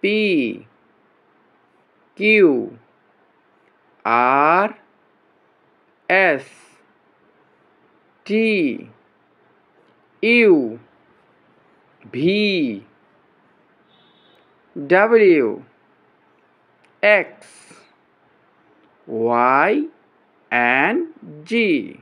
P Q R S T U V W X Y and G